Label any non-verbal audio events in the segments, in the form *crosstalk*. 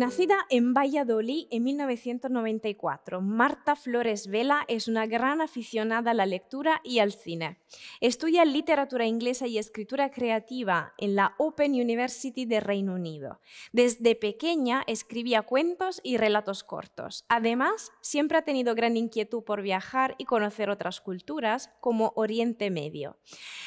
Nacida en Valladolid en 1994, Marta Flores Vela es una gran aficionada a la lectura y al cine. Estudia literatura inglesa y escritura creativa en la Open University de Reino Unido. Desde pequeña escribía cuentos y relatos cortos. Además, siempre ha tenido gran inquietud por viajar y conocer otras culturas, como Oriente Medio.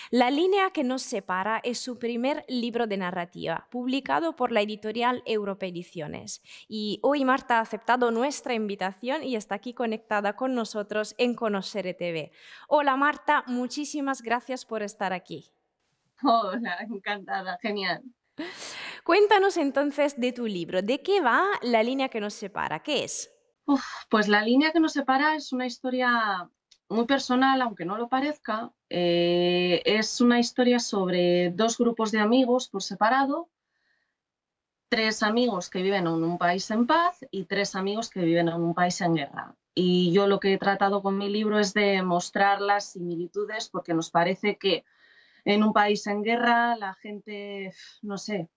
La línea que nos separa es su primer libro de narrativa, publicado por la editorial Europa Ediciones. Y hoy Marta ha aceptado nuestra invitación y está aquí conectada con nosotros en Conocer e TV. Hola Marta, muchísimas gracias por estar aquí. Hola, encantada, genial. Cuéntanos entonces de tu libro. ¿De qué va la línea que nos separa? ¿Qué es? pues la línea que nos separa es una historia muy personal, aunque no lo parezca. Eh, es una historia sobre dos grupos de amigos por separado tres amigos que viven en un país en paz y tres amigos que viven en un país en guerra. Y yo lo que he tratado con mi libro es de mostrar las similitudes porque nos parece que en un país en guerra la gente, no sé,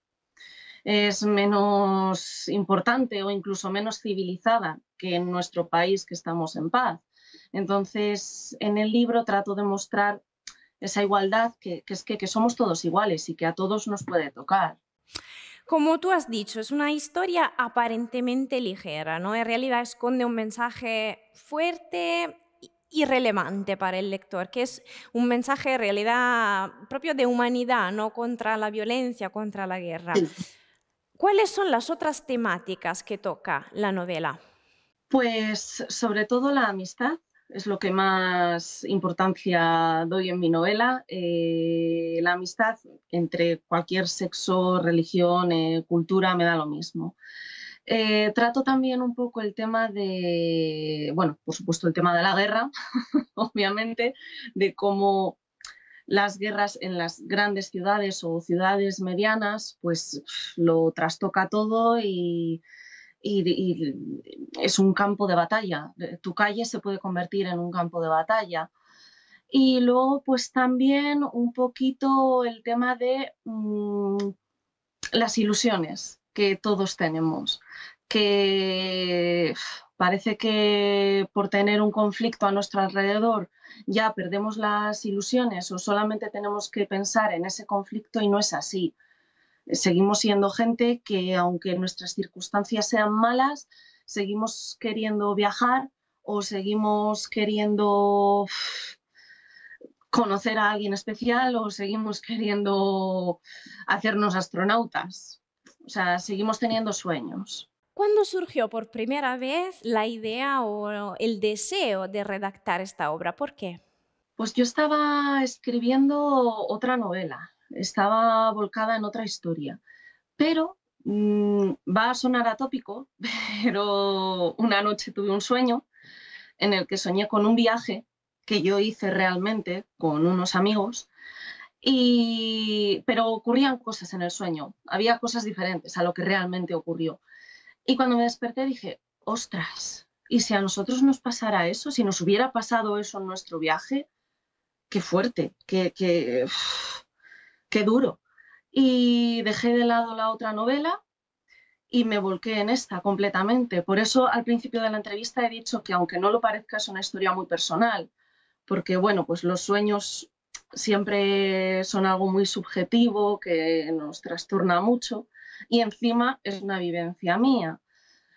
es menos importante o incluso menos civilizada que en nuestro país que estamos en paz. Entonces, en el libro trato de mostrar esa igualdad que, es que somos todos iguales y que a todos nos puede tocar. Como tú has dicho, es una historia aparentemente ligera, ¿no? En realidad esconde un mensaje fuerte y relevante para el lector, que es un mensaje en realidad propio de humanidad, ¿no? Contra la violencia, contra la guerra. ¿Cuáles son las otras temáticas que toca la novela? Pues sobre todo la amistad, es lo que más importancia doy en mi novela. Eh, la amistad entre cualquier sexo, religión, eh, cultura, me da lo mismo. Eh, trato también un poco el tema de, bueno, por supuesto el tema de la guerra, *laughs* obviamente, de cómo las guerras en las grandes ciudades o ciudades medianas, pues lo trastoca todo y y, es un campo de batalla. Eh, tu calle se puede convertir en un campo de batalla. Y luego, pues también un poquito el tema de mm, las ilusiones que todos tenemos, que *sighs* parece que por tener un conflicto a nuestro alrededor ya perdemos las ilusiones o solamente tenemos que pensar en ese conflicto y no es así. Seguimos siendo gente que, aunque nuestras circunstancias sean malas, seguimos queriendo viajar o seguimos queriendo conocer a alguien especial o seguimos queriendo hacernos astronautas. O sea, seguimos teniendo sueños. ¿Cuándo surgió por primera vez la idea o el deseo de redactar esta obra? ¿Por qué? Pues yo estaba escribiendo otra novela estaba volcada en otra historia. Pero mm, va a sonar atópico, *laughs* pero una noche tuve un sueño en el que soñé con un viaje que yo hice realmente con unos amigos. Y, pero ocurrían cosas en el sueño, había cosas diferentes a lo que realmente ocurrió. Y cuando me desperté dije, ostras, ¿y si a nosotros nos pasara eso? Si nos hubiera pasado eso en nuestro viaje, qué fuerte, qué qué duro. Y dejé de lado la otra novela y me volqué en esta completamente. Por eso al principio de la entrevista he dicho que aunque no lo parezca es una historia muy personal, porque bueno, pues los sueños siempre son algo muy subjetivo que nos trastorna mucho y encima es una vivencia mía.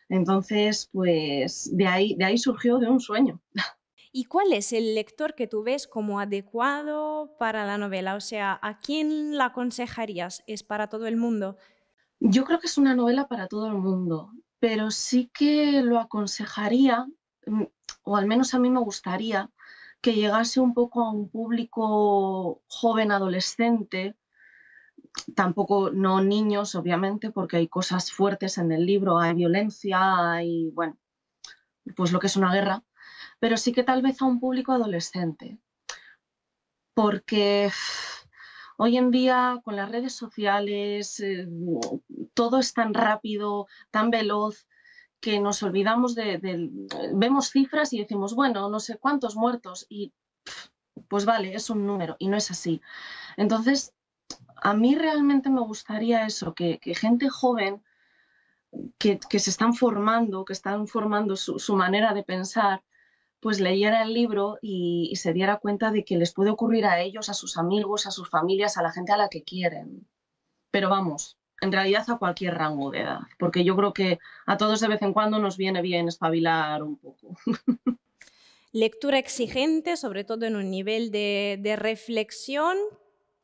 Entonces, pues de ahí, de ahí surgió de un sueño. ¿Y cuál es el lector que tú ves como adecuado para la novela? O sea, ¿a quién la aconsejarías? ¿Es para todo el mundo? Yo creo que es una novela para todo el mundo, pero sí que lo aconsejaría, mm, o al menos a mí me gustaría, que llegase un poco a un público joven, adolescente, tampoco no niños, obviamente, porque hay cosas fuertes en el libro, hay violencia, hay, bueno, pues lo que es una guerra pero sí que tal vez a un público adolescente. Porque hoy en día con las redes sociales eh, todo es tan rápido, tan veloz, que nos olvidamos de, vemos cifras y decimos, bueno, no sé cuántos muertos y pues vale, es un número y no es así. Entonces, a mí realmente me gustaría eso, que, gente joven que, se están formando, que están formando su manera de pensar, pues leyera el libro y, se diera cuenta de que les puede ocurrir a ellos, a sus amigos, a sus familias, a la gente a la que quieren. Pero vamos, en realidad a cualquier rango de edad, porque yo creo que a todos de vez en cuando nos viene bien espabilar un poco. *laughs* Lectura exigente, sobre todo en un nivel de reflexión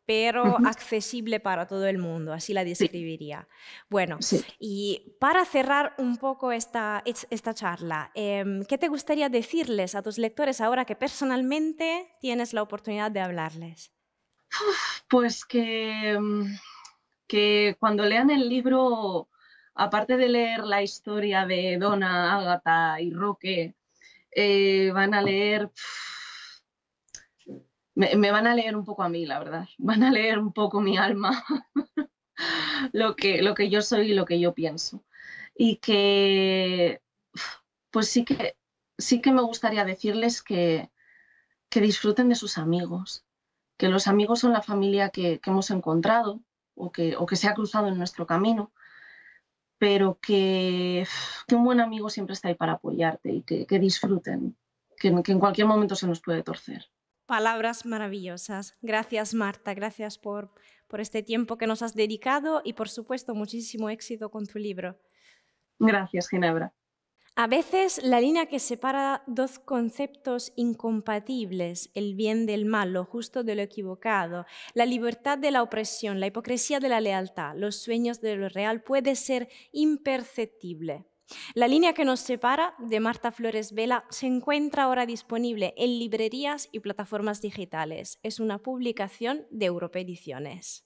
pero accesible para todo el mundo, así la describiría. Bueno, y para cerrar un poco esta, esta charla, em, ¿qué te gustaría decirles a tus lectores ahora que personalmente tienes la oportunidad de hablarles? Pues que, em, que cuando lean el libro, aparte de leer la historia de Donna, Agatha y Roque, eh, van a leer me, van a leer un poco a mí, la verdad. *laughs* Van a leer un poco mi alma, *laughs* lo, que, lo que yo soy y lo que yo pienso. Y que, pues sí que, sí que me gustaría decirles que, que disfruten de sus amigos, que los amigos son la familia que, hemos encontrado o que, o que se ha cruzado en nuestro camino pero que, un buen amigo siempre está ahí para apoyarte y que, disfruten, que, en cualquier momento se nos puede torcer palabras maravillosas. Gracias, Marta. Gracias por, este tiempo que nos has dedicado y, por supuesto, muchísimo éxito con tu libro. Gracias, Ginebra. A veces la línea que separa dos conceptos incompatibles, el bien del mal, lo justo de lo equivocado, la libertad de la opresión, la hipocresía de la lealtad, los sueños de lo real, puede ser imperceptible. La línea que nos separa de Marta Flores Vela se encuentra ahora disponible en librerías y plataformas digitales. Es una publicación de Europa Ediciones.